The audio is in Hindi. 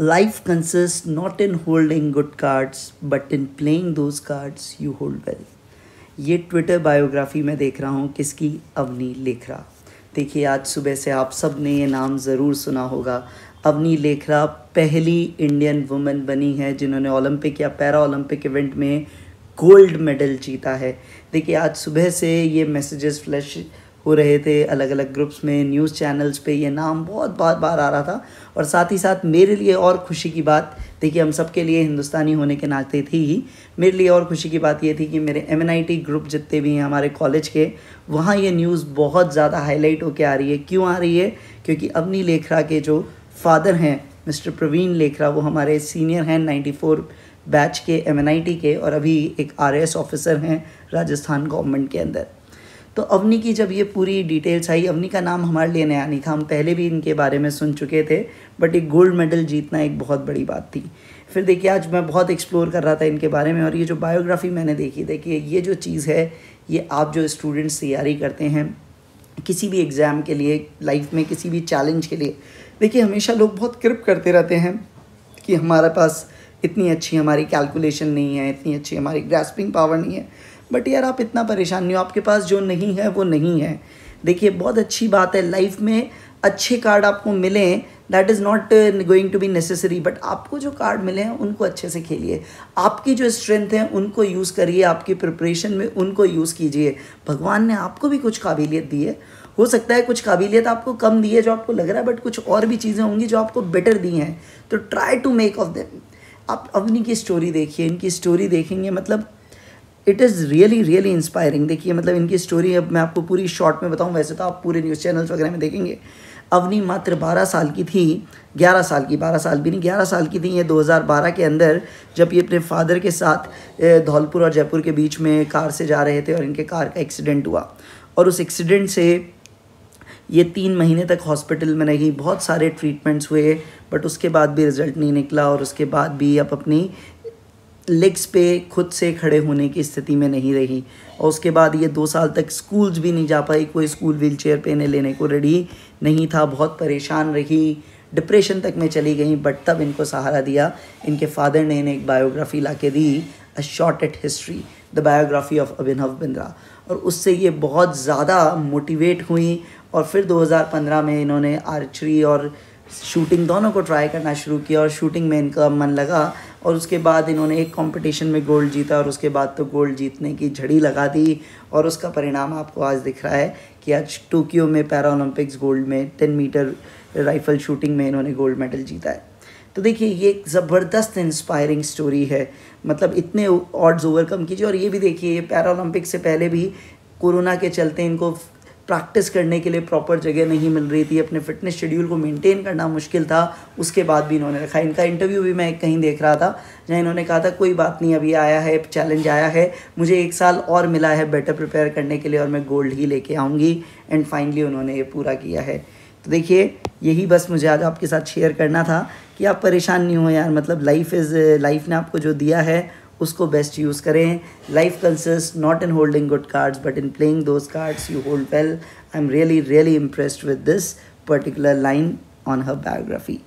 Life consists not in holding good cards, but in playing those cards you hold well. ये ट्विटर बायोग्राफी में देख रहा हूँ किसकी अवनी लेखरा देखिए आज सुबह से आप सब ने ये नाम ज़रूर सुना होगा अवनी लेखरा पहली इंडियन वुमेन बनी है जिन्होंने ओलंपिक या पैरा ओलंपिक इवेंट में गोल्ड मेडल जीता है देखिए आज सुबह से ये मैसेजेस फ्लैश हो रहे थे अलग अलग ग्रुप्स में न्यूज़ चैनल्स पे ये नाम बहुत बार बार आ रहा था और साथ ही साथ मेरे लिए और खुशी की बात देखिए हम सबके लिए हिंदुस्तानी होने के नाते थी ही मेरे लिए और खुशी की बात ये थी कि मेरे एम ग्रुप जितने भी हैं हमारे कॉलेज के वहाँ ये न्यूज़ बहुत ज़्यादा हाईलाइट होकर आ रही है क्यों आ रही है क्योंकि अवनी लेखरा के जो फादर हैं मिस्टर प्रवीण लेखरा वो हमारे सीनियर हैं नाइन्टी बैच के एम के और अभी एक आर ऑफिसर हैं राजस्थान गवर्नमेंट के अंदर तो अवनी की जब ये पूरी डिटेल्स आई अवनी का नाम हमारे लिए नया नहीं था हम पहले भी इनके बारे में सुन चुके थे बट एक गोल्ड मेडल जीतना एक बहुत बड़ी बात थी फिर देखिए आज मैं बहुत एक्सप्लोर कर रहा था इनके बारे में और ये जो बायोग्राफी मैंने देखी देखिए ये जो चीज़ है ये आप जो स्टूडेंट्स तैयारी करते हैं किसी भी एग्ज़ाम के लिए लाइफ में किसी भी चैलेंज के लिए देखिए हमेशा लोग बहुत क्रिप करते रहते हैं कि हमारे पास इतनी अच्छी हमारी कैलकुलेशन नहीं है इतनी अच्छी हमारी ग्रास्पिंग पावर नहीं है बट यार आप इतना परेशान नहीं हो आपके पास जो नहीं है वो नहीं है देखिए बहुत अच्छी बात है लाइफ में अच्छे कार्ड आपको मिलें that is not going to be necessary but आपको जो कार्ड मिले हैं उनको अच्छे से खेलिए आपकी जो स्ट्रेंथ है उनको यूज़ करिए आपकी प्रिपरेशन में उनको यूज़ कीजिए भगवान ने आपको भी कुछ काबिलियत दी है हो सकता है कुछ काबिलियत आपको कम दी है जो आपको लग रहा है बट कुछ और भी चीज़ें होंगी जो आपको बेटर दी हैं तो try to make of them आप अवनी की स्टोरी देखिए इनकी स्टोरी देखेंगे मतलब it is really really inspiring देखिए मतलब इनकी स्टोरी अब मैं आपको पूरी शॉर्ट में बताऊँ वैसे तो आप पूरे न्यूज़ चैनल्स वगैरह में देखेंगे अवनी मात्र 12 साल की थी 11 साल की 12 साल भी नहीं 11 साल की थी ये 2012 के अंदर जब ये अपने फादर के साथ धौलपुर और जयपुर के बीच में कार से जा रहे थे और इनके कार का एक्सीडेंट हुआ और उस एक्सीडेंट से ये तीन महीने तक हॉस्पिटल में रही बहुत सारे ट्रीटमेंट्स हुए बट उसके बाद भी रिज़ल्ट नहीं निकला और उसके बाद भी आप अपनी लेग्स पे खुद से खड़े होने की स्थिति में नहीं रही और उसके बाद ये दो साल तक स्कूल्स भी नहीं जा पाई कोई स्कूल व्हील चेयर पर इन्हें लेने को रेडी नहीं था बहुत परेशान रही डिप्रेशन तक में चली गई बट तब इनको सहारा दिया इनके फादर ने इन्हें एक बायोग्राफी ला के दी a short at history the biography of Abhinav Bindra और उससे ये बहुत ज़्यादा मोटिवेट हुई और फिर 2015 में इन्होंने आर्चरी और शूटिंग दोनों को ट्राई करना शुरू किया और शूटिंग में इनका मन लगा और उसके बाद इन्होंने एक कंपटीशन में गोल्ड जीता और उसके बाद तो गोल्ड जीतने की झड़ी लगा दी और उसका परिणाम आपको आज दिख रहा है कि आज टोक्यो में पैरा ओलंपिक्स गोल्ड में टेन मीटर राइफल शूटिंग में इन्होंने गोल्ड मेडल जीता है तो देखिए ये एक ज़बरदस्त इंस्पायरिंग स्टोरी है मतलब इतने ऑड्स ओवरकम कीजिए और ये भी देखिए ये पैरा ओलंपिक से पहले भी कोरोना के चलते इनको प्रैक्टिस करने के लिए प्रॉपर जगह नहीं मिल रही थी अपने फिटनेस शेड्यूल को मेंटेन करना मुश्किल था उसके बाद भी इन्होंने रखा इनका इंटरव्यू भी मैं कहीं देख रहा था जहाँ इन्होंने कहा था कोई बात नहीं अभी आया है चैलेंज आया है मुझे एक साल और मिला है बेटर प्रिपेयर करने के लिए और मैं गोल्ड ही लेके आऊँगी एंड फाइनली उन्होंने ये पूरा किया है तो देखिए यही बस मुझे आज आपके साथ शेयर करना था कि आप परेशान नहीं हो यार मतलब लाइफ इज़ लाइफ ने आपको जो दिया है उसको बेस्ट यूज़ करें life consist not in holding good cards but in playing those cards you hold well I am really really impressed with this particular line on her biography